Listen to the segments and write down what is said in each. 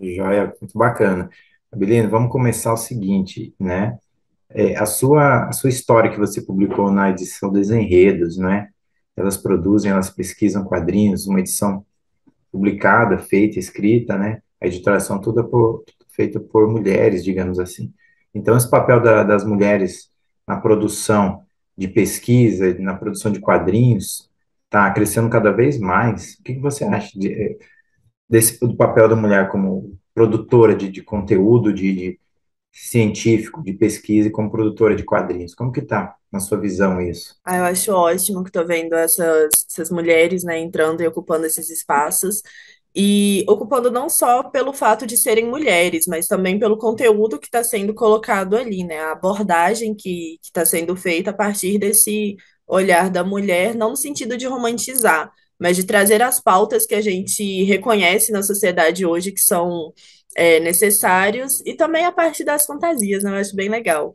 Joia, é muito bacana. Abelino, vamos começar o seguinte, né? É, a, sua, a sua história que você publicou na edição Desenredos, né? Elas produzem, elas pesquisam quadrinhos, uma edição publicada, feita, escrita, né? A editoração toda por, feita por mulheres, digamos assim. Então, esse papel da, das mulheres na produção de pesquisa, na produção de quadrinhos, está crescendo cada vez mais. O que, que você acha de, é, desse do papel da mulher como produtora de, de conteúdo, de, de, científico, de pesquisa e como produtora de quadrinhos. Como que tá na sua visão isso? Ah, eu acho ótimo que estou vendo essas, essas mulheres, né, entrando e ocupando esses espaços e ocupando não só pelo fato de serem mulheres, mas também pelo conteúdo que está sendo colocado ali, né? A abordagem que está sendo feita a partir desse olhar da mulher, não no sentido de romantizar, mas de trazer as pautas que a gente reconhece na sociedade hoje que são é, necessários e também a parte das fantasias, né? Eu acho bem legal.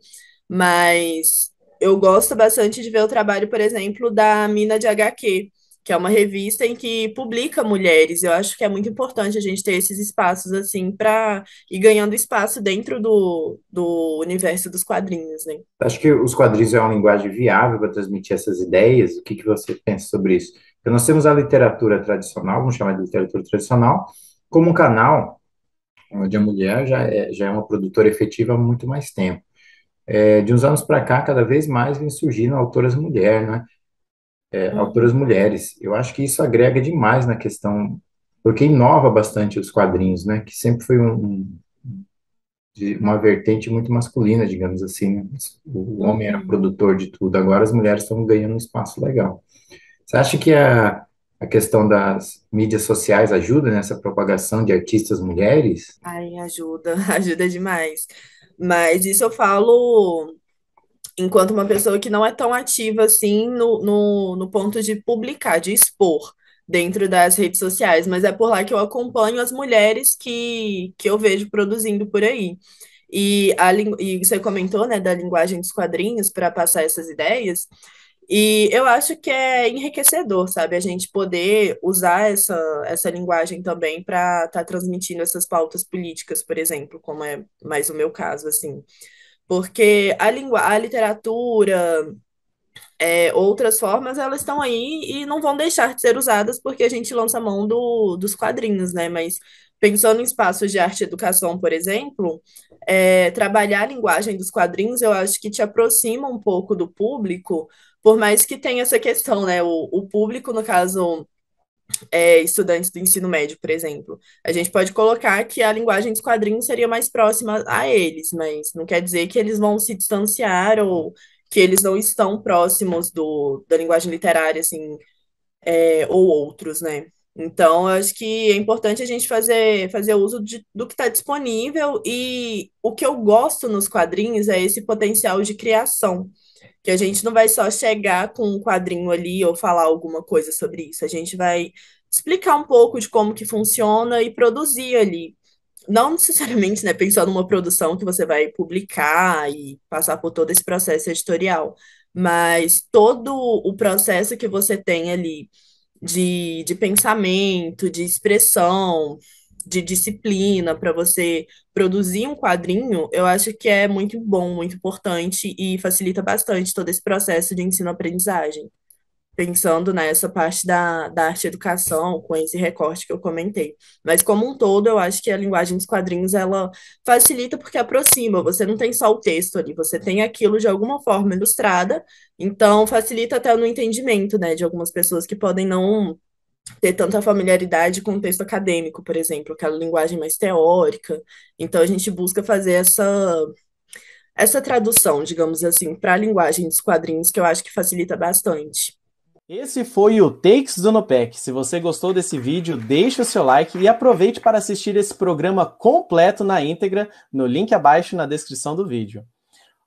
Mas eu gosto bastante de ver o trabalho, por exemplo, da Mina de HQ, que é uma revista em que publica mulheres. Eu acho que é muito importante a gente ter esses espaços assim para ir ganhando espaço dentro do, do universo dos quadrinhos, né? Acho que os quadrinhos é uma linguagem viável para transmitir essas ideias. O que, que você pensa sobre isso? Então, nós temos a literatura tradicional, vamos chamar de literatura tradicional, como um canal onde a mulher já é, já é uma produtora efetiva há muito mais tempo. É, de uns anos para cá, cada vez mais vem surgindo autoras mulheres, né? É, uhum. autoras mulheres. Eu acho que isso agrega demais na questão, porque inova bastante os quadrinhos, né? Que sempre foi um, um, uma vertente muito masculina, digamos assim. Né? O homem era uhum. produtor de tudo, agora as mulheres estão ganhando um espaço legal. Você acha que a, a questão das mídias sociais ajuda nessa propagação de artistas mulheres? Ai, ajuda, ajuda demais. Mas isso eu falo enquanto uma pessoa que não é tão ativa assim no, no, no ponto de publicar, de expor dentro das redes sociais, mas é por lá que eu acompanho as mulheres que, que eu vejo produzindo por aí. E, a, e você comentou, né, da linguagem dos quadrinhos para passar essas ideias. E eu acho que é enriquecedor, sabe? A gente poder usar essa, essa linguagem também para estar tá transmitindo essas pautas políticas, por exemplo, como é mais o meu caso, assim. Porque a, lingu a literatura, é, outras formas, elas estão aí e não vão deixar de ser usadas porque a gente lança a mão do, dos quadrinhos, né? Mas pensando em espaços de arte e educação, por exemplo, é, trabalhar a linguagem dos quadrinhos, eu acho que te aproxima um pouco do público, por mais que tenha essa questão, né? O, o público, no caso, é, estudantes do ensino médio, por exemplo, a gente pode colocar que a linguagem dos quadrinhos seria mais próxima a eles, mas não quer dizer que eles vão se distanciar ou que eles não estão próximos do, da linguagem literária, assim, é, ou outros, né? Então, eu acho que é importante a gente fazer, fazer uso de, do que está disponível, e o que eu gosto nos quadrinhos é esse potencial de criação que a gente não vai só chegar com um quadrinho ali ou falar alguma coisa sobre isso. A gente vai explicar um pouco de como que funciona e produzir ali. Não necessariamente, né, pensar numa produção que você vai publicar e passar por todo esse processo editorial, mas todo o processo que você tem ali de, de pensamento, de expressão, de disciplina para você produzir um quadrinho, eu acho que é muito bom, muito importante e facilita bastante todo esse processo de ensino-aprendizagem. Pensando nessa né, parte da, da arte-educação, com esse recorte que eu comentei. Mas, como um todo, eu acho que a linguagem dos quadrinhos ela facilita porque aproxima. Você não tem só o texto ali, você tem aquilo de alguma forma ilustrada. Então, facilita até no entendimento né, de algumas pessoas que podem não ter tanta familiaridade com o texto acadêmico, por exemplo, aquela linguagem mais teórica. Então a gente busca fazer essa essa tradução, digamos assim, para a linguagem dos quadrinhos, que eu acho que facilita bastante. Esse foi o Takes do Nopec. Se você gostou desse vídeo, deixe o seu like e aproveite para assistir esse programa completo na íntegra no link abaixo na descrição do vídeo.